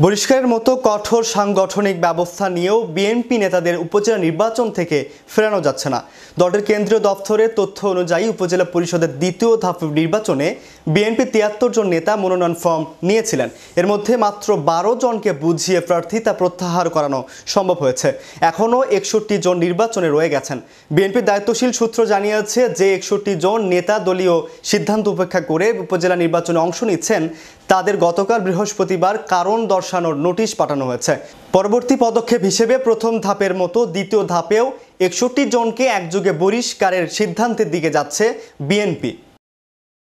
বহিষ্কারের মতো কঠোর সাংগঠনিক ব্যবস্থা নিয়েও বিএনপি নেতাদের উপজেলা নির্বাচন থেকে ফেরানো যাচ্ছে না দলের কেন্দ্রীয় দপ্তরের তথ্য অনুযায়ী উপজেলা পরিষদের দ্বিতীয় ধাপ নির্বাচনে বিএনপি তিয়াত্তর জন নেতা মনোনয়ন ফর্ম নিয়েছিলেন এর মধ্যে মাত্র বারো জনকে বুঝিয়ে প্রার্থিতা প্রত্যাহার করানো সম্ভব হয়েছে এখনও একষট্টি জন নির্বাচনে রয়ে গেছেন বিএনপির দায়িত্বশীল সূত্র জানিয়েছে যে একষট্টি জন নেতা দলীয় সিদ্ধান্ত উপেক্ষা করে উপজেলা নির্বাচনে অংশ নিচ্ছেন তাদের গতকাল বৃহস্পতিবার কারণ দর্শক বসানোর নোটিশ পাঠানো হয়েছে পরবর্তী পদক্ষেপ হিসেবে প্রথম ধাপের মতো দ্বিতীয় ধাপেও একষট্টি জনকে একযোগে বহিষ্কারের সিদ্ধান্তের দিকে যাচ্ছে বিএনপি